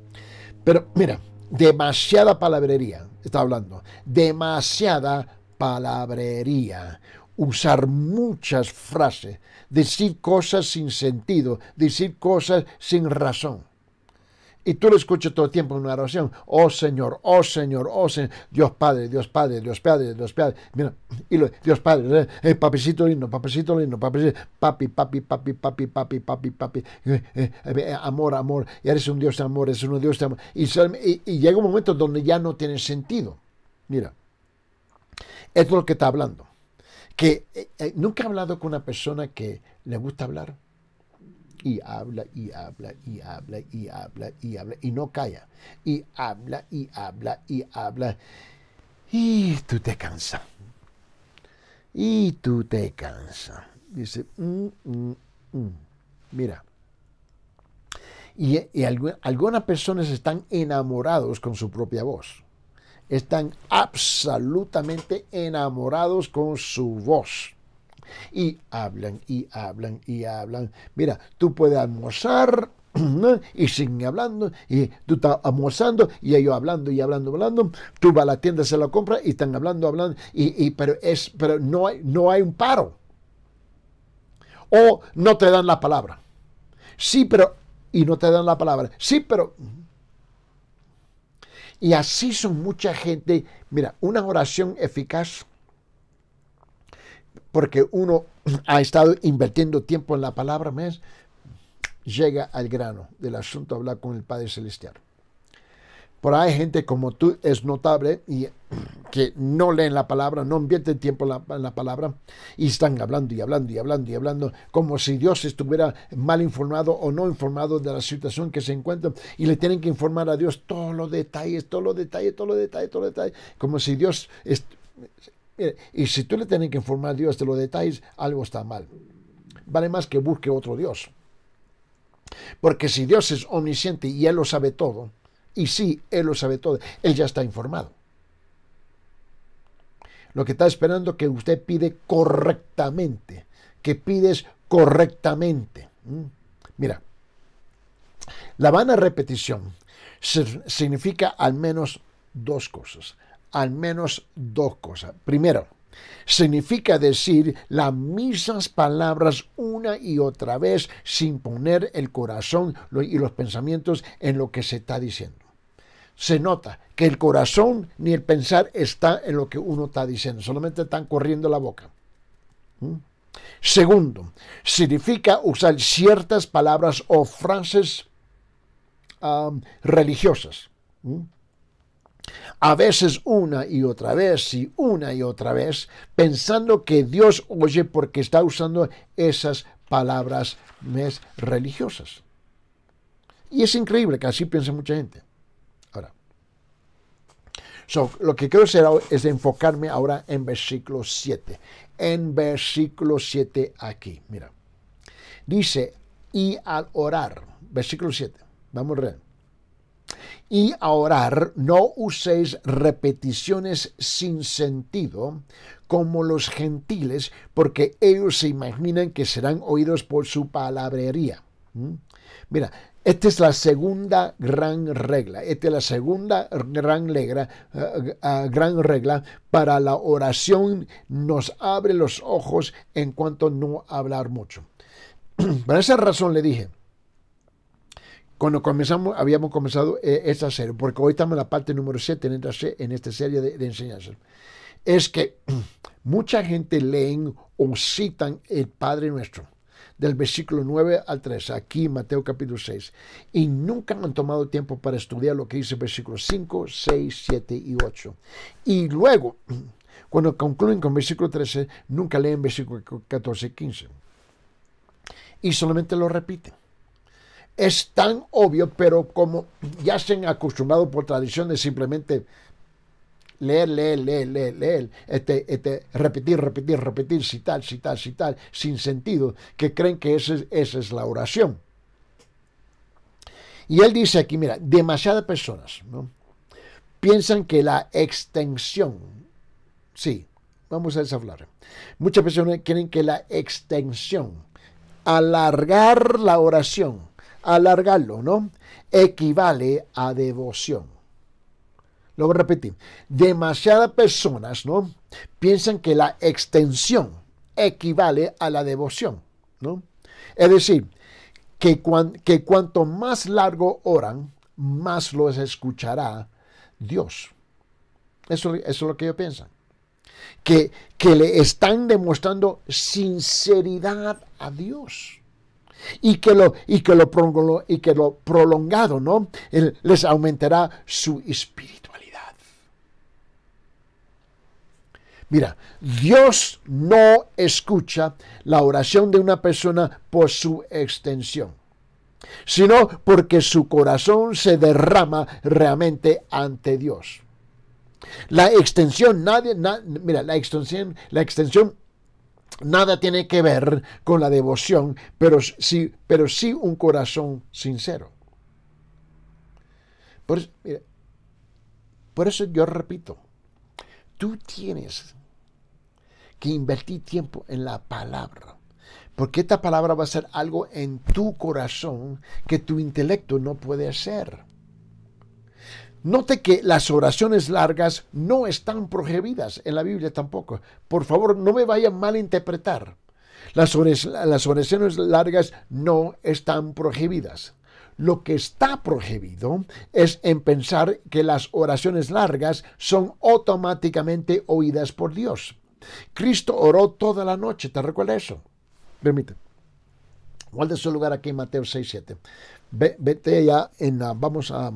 S1: Pero mira, demasiada palabrería, está hablando, demasiada palabrería usar muchas frases, decir cosas sin sentido, decir cosas sin razón. Y tú lo escuchas todo el tiempo en una oración. Oh Señor, oh Señor, oh Señor. Dios Padre, Dios Padre, Dios Padre, Dios Padre. Mira, y Dios Padre, eh, eh lindo, papicito lindo, papi, papi, papi, papi, papi, papi, papi. Eh, eh, amor, amor. Y eres un Dios de amor, eres un Dios de amor. Y, y llega un momento donde ya no tiene sentido. Mira, esto es lo que está hablando que eh, eh, nunca he hablado con una persona que le gusta hablar y habla y habla y habla y habla y habla y no calla y habla y habla y habla y tú te cansas y tú te cansas dice mm, mm, mm". mira y, eh, y algunas personas están enamorados con su propia voz están absolutamente enamorados con su voz. Y hablan y hablan y hablan. Mira, tú puedes almorzar [clears throat] y siguen hablando, y tú estás almorzando, y ellos hablando y hablando, hablando, tú vas a la tienda, se la compra, y están hablando, hablando, y, pero, es, pero no, hay, no hay un paro. O no te dan la palabra. Sí, pero, y no te dan la palabra. Sí, pero y así son mucha gente. Mira, una oración eficaz, porque uno ha estado invirtiendo tiempo en la palabra, mes llega al grano del asunto, hablar con el Padre Celestial. Por ahí hay gente como tú, es notable, y que no leen la palabra, no invierten tiempo en la, palabra, y están hablando y hablando y hablando y hablando, como si Dios estuviera mal informado o no informado de la situación que se encuentra, y le tienen que informar a Dios todos los detalles, todos los detalles, todos los detalles, todos los detalles, como si Dios... y si tú le tienes que informar a Dios de los detalles, algo está mal. Vale más que busque otro Dios. Porque si Dios es omnisciente y Él lo sabe todo, y sí, él lo sabe todo. Él ya está informado. Lo que está esperando que usted pide correctamente, que pides correctamente. ¿Mm? Mira, la vana repetición significa al menos dos cosas. Al menos dos cosas. Primero, Significa decir las mismas palabras una y otra vez sin poner el corazón y los pensamientos en lo que se está diciendo se nota que el corazón ni el pensar está en lo que uno está diciendo, solamente están corriendo la boca. ¿Mm? Segundo, significa usar ciertas palabras o frases religiosas. ¿Mm? A veces una y otra vez y una y otra vez, pensando que Dios oye porque está usando esas palabras más religiosas. Y es increíble que así piense mucha gente lo que quiero hacer es enfocarme ahora en versículo 7. En versículo 7 aquí, mira. Dice, y al orar, versículo 7, vamos a Y al orar no uséis repeticiones sin sentido como los gentiles, porque ellos se imaginan que serán oídos por su palabrería. ¿Mm? Mira, esta es la segunda gran regla. Esta es la segunda gran regla, eh, eh, gran regla para la oración. Nos abre los ojos en cuanto no hablar mucho. [clears throat] Por esa razón le dije, cuando comenzamos, habíamos comenzado eh, esta serie, porque hoy estamos en la parte número 7 en esta, serie de, de enseñanzas, es que [clears throat] mucha gente leen o citan el Padre Nuestro del versículo 9 al 13, aquí Mateo capítulo 6. Y nunca han tomado tiempo para estudiar lo que dice versículos 5, 6, 7 y 8. Y luego, [clears throat] cuando concluyen con versículo 13, nunca leen versículo 14 y 15. Y solamente lo repiten es tan obvio, pero como ya se han acostumbrado por tradición de simplemente leer, leer, leer, leer, leer, este, este, repetir, repetir, repetir, tal si tal sin sentido, que creen que esa es la oración. Y él dice aquí, mira, demasiadas personas piensan que la extensión, sí, vamos a deshablar, muchas personas creen que la extensión, alargar la oración, alargarlo, ¿no? Equivale a devoción lo voy a repetir, demasiadas personas ¿no? piensan que la extensión equivale a la devoción. ¿no? Es decir, que, cuanto más largo oran, más los escuchará Dios. Eso, es lo que ellos piensan. Que, que le están demostrando sinceridad a Dios y que lo, y que lo, y que lo prolongado ¿no? les aumentará su espíritu. Mira, Dios no escucha la oración de una persona por su extensión, sino porque su corazón se derrama realmente ante Dios. La extensión, nadie, mira, la extensión, la extensión nada tiene que ver con la devoción, pero sí, pero sí un corazón sincero. Por, por eso yo repito, tú tienes que invertí tiempo en la palabra. Porque esta palabra va a ser algo en tu corazón que tu intelecto no puede hacer. Note que las oraciones largas no están prohibidas en la Biblia tampoco. Por favor, no me vayan mal a malinterpretar. Las, las oraciones largas no están prohibidas. Lo que está prohibido es en pensar que las oraciones largas son automáticamente oídas por Dios. Cristo oró toda la noche, ¿te recuerda eso? Permíteme. Guarda su lugar aquí en Mateo 6, 7. vete allá en, vamos a,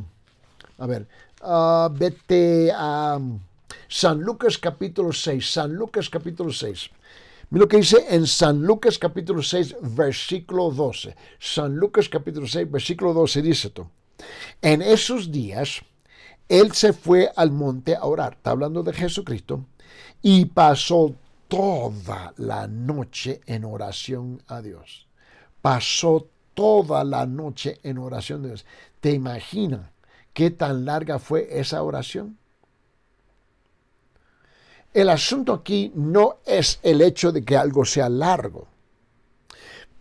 S1: a ver, ah, vete a San Lucas capítulo 6, San Lucas capítulo 6. Mira lo que dice en San Lucas capítulo 6, versículo 12. San Lucas capítulo 6, versículo 12 dice esto. En esos días, él se fue al monte a orar. Está hablando de Jesucristo y pasó toda la noche en oración a Dios. Pasó toda la noche en oración a Dios. ¿Te imaginas qué tan larga fue esa oración? El asunto aquí no es el hecho de que algo sea largo,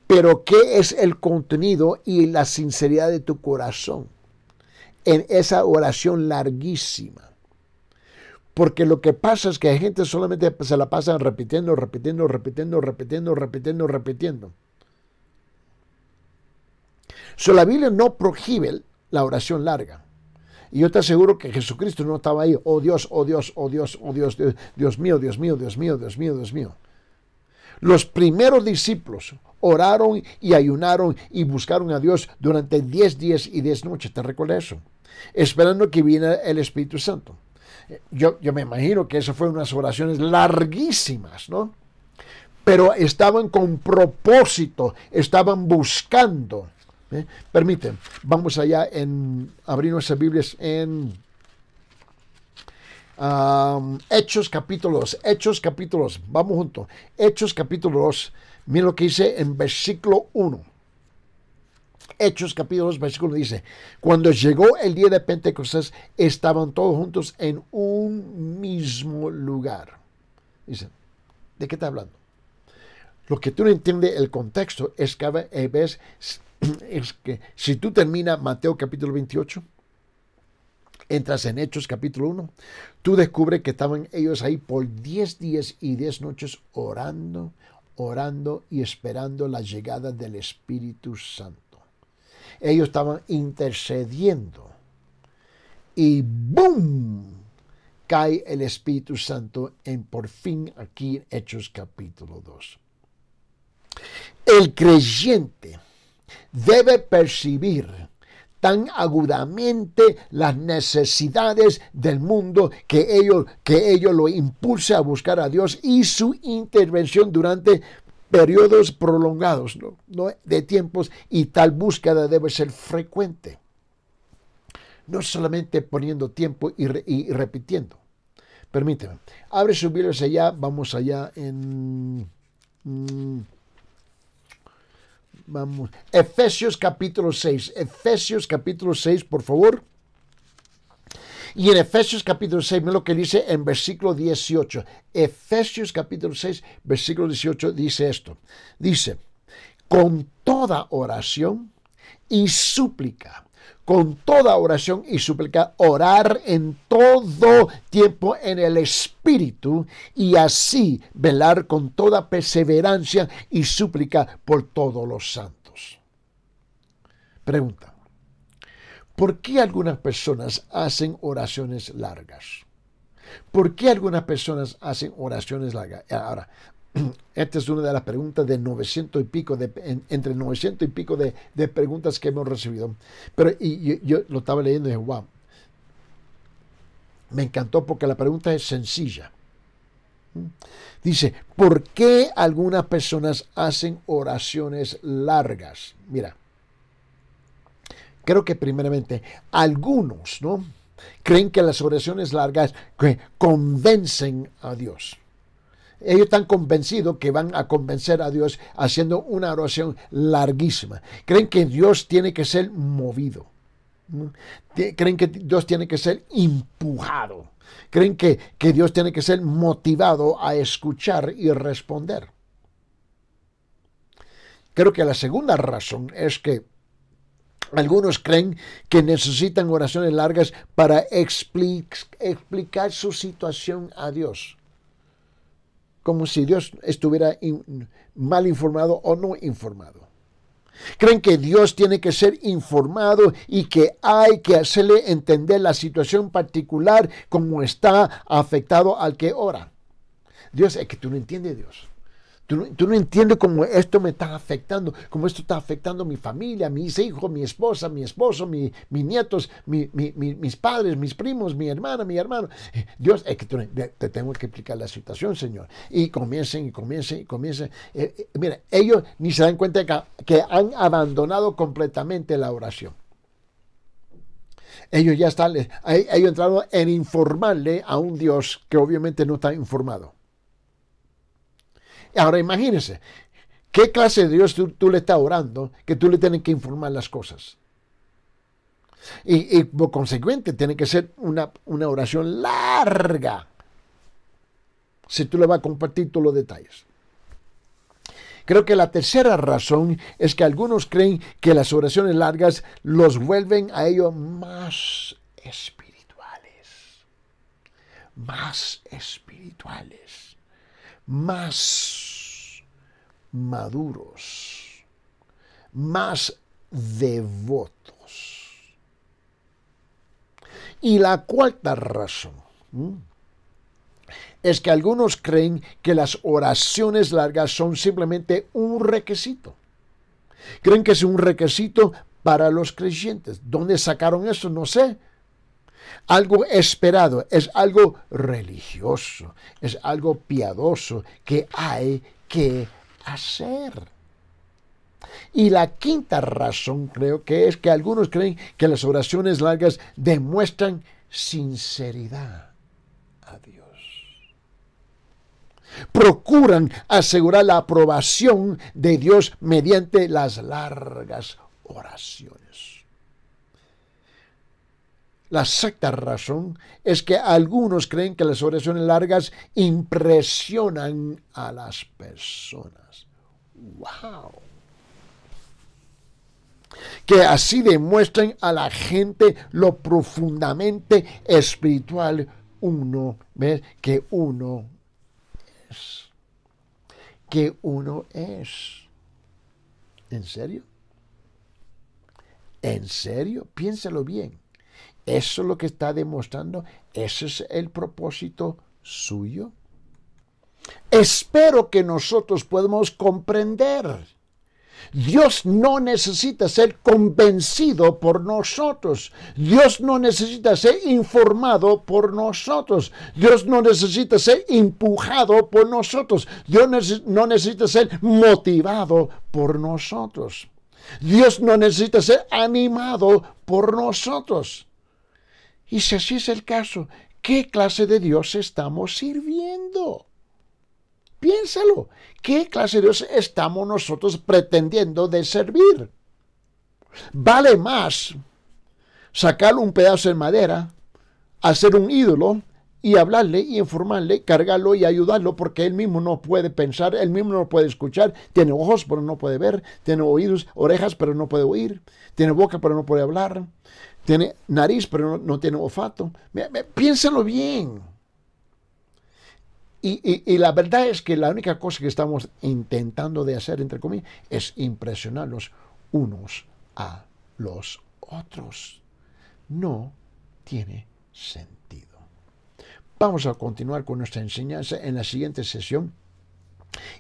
S1: pero qué es el contenido y la sinceridad de tu corazón en esa oración larguísima. Porque lo que pasa es que hay gente solamente se la pasa repitiendo, repitiendo, repitiendo, repitiendo, repitiendo, repitiendo. So, la Biblia no prohíbe la oración larga. Y yo te aseguro que Jesucristo no estaba ahí. Oh Dios, oh Dios, oh Dios, oh Dios, Dios, mío, Dios mío, Dios mío, Dios mío, Dios mío. Los primeros discípulos oraron y ayunaron y buscaron a Dios durante diez días y diez noches. ¿Te recuerdas eso? Esperando que viniera el Espíritu Santo. Yo, me imagino que eso fue unas oraciones larguísimas, ¿no? Pero estaban con propósito, estaban buscando. ¿eh? Permiten, vamos allá en abrir nuestras Biblias en Hechos capítulos, Hechos capítulos, vamos juntos, Hechos capítulo 2, mira lo que dice en versículo 1. Hechos capítulo 2, versículo dice, cuando llegó el día de Pentecostés, estaban todos juntos en un mismo lugar. Dice, ¿de qué está hablando? Lo que tú no entiendes el contexto es que eh, [clears throat] es que si tú terminas Mateo capítulo 28, entras en Hechos capítulo 1, tú descubres que estaban ellos ahí por 10 días y 10 noches orando, orando y esperando la llegada del Espíritu Santo ellos estaban intercediendo. Y ¡boom! Cae el Espíritu Santo en por fin aquí en Hechos capítulo 2. El creyente debe percibir tan agudamente las necesidades del mundo que ello, que ello lo impulse a buscar a Dios y su intervención durante periodos prolongados ¿no? de tiempos y tal búsqueda debe ser frecuente. No solamente poniendo tiempo y, repitiendo. Permíteme. Abre su Biblia allá. Vamos allá en... Mm, vamos. Efesios capítulo 6. Efesios capítulo 6, por favor. Y en Efesios capítulo 6, mira lo que dice en versículo 18. Efesios capítulo 6, versículo 18 dice esto. Dice, con toda oración y súplica con toda oración y súplica, orar en todo tiempo en el Espíritu y así velar con toda perseverancia y súplica por todos los santos. Pregunta. ¿Por qué algunas personas hacen oraciones largas? ¿Por qué algunas personas hacen oraciones largas? Eh, ahora, [clears throat] esta es una de las preguntas de 900 y pico, entre 900 y pico de, preguntas que hemos recibido. Pero y, yo, lo estaba leyendo y dije, wow, me encantó porque la pregunta es sencilla. ¿Mm? Dice, ¿por qué algunas personas hacen oraciones largas? Mira, creo que primeramente algunos, ¿no? Creen que las oraciones largas convencen a Dios. Ellos están convencidos que van a convencer a Dios haciendo una oración larguísima. Creen que Dios tiene que ser movido. ¿Mm? Creen que Dios tiene que ser empujado. Creen que, que Dios tiene que ser motivado a escuchar y responder. Creo que la segunda razón es que algunos creen que necesitan oraciones largas para explicar su situación a Dios. Como si Dios estuviera mal informado o no informado. Creen que Dios tiene que ser informado y que hay que hacerle entender la situación particular como está afectado al que ora. Dios es que tú no entiendes Dios. Tú, no entiendes cómo esto me está afectando, cómo esto está afectando a mi familia, a mis hijos, mi esposa, mi esposo, mi, mis nietos, mis padres, mis primos, mi hermana, mi hermano. Eh, Dios, es que te tengo que explicar la situación, Señor. Y comiencen y comiencen y comiencen. Eh, eh, mira, ellos ni se dan cuenta que, que han abandonado completamente la oración. Ellos ya están, ellos entraron en informarle a un Dios que obviamente no está informado. Ahora imagínense, ¿qué clase de Dios tú, le estás orando que tú le tienes que informar las cosas? Y, por consecuente, tiene que ser una, una, oración larga. Si tú le vas a compartir todos los detalles. Creo que la tercera razón es que algunos creen que las oraciones largas los vuelven a ellos más espirituales. Más espirituales. Más maduros, más devotos. Y la cuarta razón es que algunos creen que las oraciones largas son simplemente un requisito. Creen que es un requisito para los creyentes. ¿Dónde sacaron eso? No sé. Algo esperado, es algo religioso, es algo piadoso que hay que hacer. Y la quinta razón creo que es que algunos creen que las oraciones largas demuestran sinceridad a Dios. Procuran asegurar la aprobación de Dios mediante las largas oraciones. La sexta razón es que algunos creen que las oraciones largas impresionan a las personas. ¡Wow! Que así demuestren a la gente lo profundamente espiritual uno, ¿ves? Que uno es. Que uno es. ¿En serio? ¿En serio? Piénsalo bien. Eso es lo que está demostrando. Ese es el propósito suyo. Espero que nosotros podamos comprender. Dios no necesita ser convencido por nosotros. Dios no necesita ser informado por nosotros. Dios no necesita ser empujado por nosotros. Dios no necesita ser motivado por nosotros. Dios no necesita ser animado por nosotros. Y si así es el caso, ¿qué clase de Dios estamos sirviendo? Piénsalo, ¿qué clase de Dios estamos nosotros pretendiendo de servir? Vale más sacar un pedazo de madera, hacer un ídolo y hablarle y informarle, cargarlo y ayudarlo, porque él mismo no puede pensar, él mismo no puede escuchar, tiene ojos pero no puede ver, tiene oídos, orejas pero no puede oír, tiene boca pero no puede hablar. Tiene nariz, pero no, tiene olfato. piénsalo bien. Y, y, la verdad es que la única cosa que estamos intentando de hacer, entre comillas, es impresionarlos unos a los otros. No tiene sentido. Vamos a continuar con nuestra enseñanza en la siguiente sesión.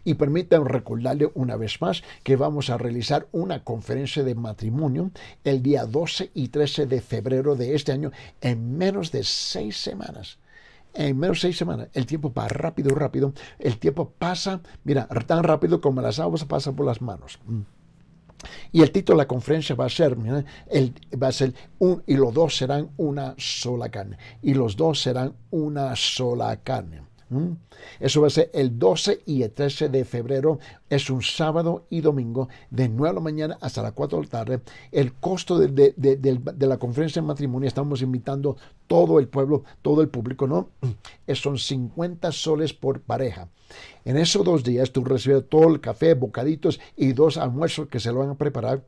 S1: Y permítanme recordarle una vez más que vamos a realizar una conferencia de matrimonio el día 12 y 13 de febrero de este año en menos de seis semanas. En menos de seis semanas. El tiempo pasa rápido, rápido. El tiempo pasa, mira, tan rápido como las aguas pasan por las manos. Mm. Y el título de la conferencia va a ser, mira, va a ser y los dos serán una sola carne. Y los dos serán una sola carne. Mm. Eso va a ser el 12 y el 13 de febrero. Es un sábado y domingo de 9 de la mañana hasta las 4 de la tarde. El costo de, la conferencia de matrimonio, estamos invitando todo el pueblo, todo el público, ¿no? [clears throat] Es, son 50 soles por pareja. En esos dos días tú recibes todo el café, bocaditos y dos almuerzos que se lo van a preparar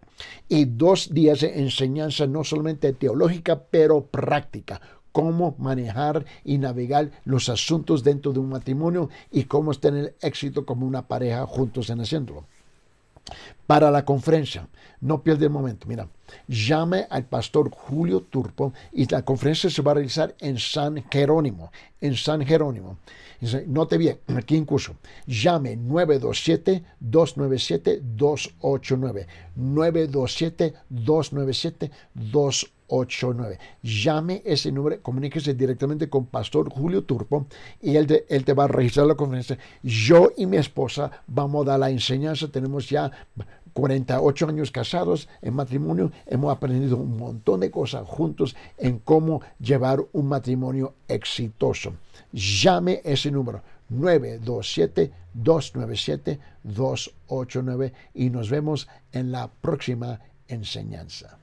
S1: y dos días de enseñanza no solamente teológica, pero práctica cómo manejar y navegar los asuntos dentro de un matrimonio y cómo tener éxito como una pareja juntos en haciéndolo. Para la conferencia, no pierde el momento. Mira, llame al pastor Julio Turpo y la conferencia se va a realizar en San Jerónimo. En San Jerónimo. Note bien, aquí incluso, llame 927-297-289. 927-297-289. 89. Llame ese número, comuníquese directamente con Pastor Julio Turpo y él él te va a registrar la conferencia. Yo y mi esposa vamos a dar la enseñanza. Tenemos ya 48 años casados en matrimonio, hemos aprendido un montón de cosas juntos en cómo llevar un matrimonio exitoso. Llame ese número 927-297-289 y nos vemos en la próxima enseñanza.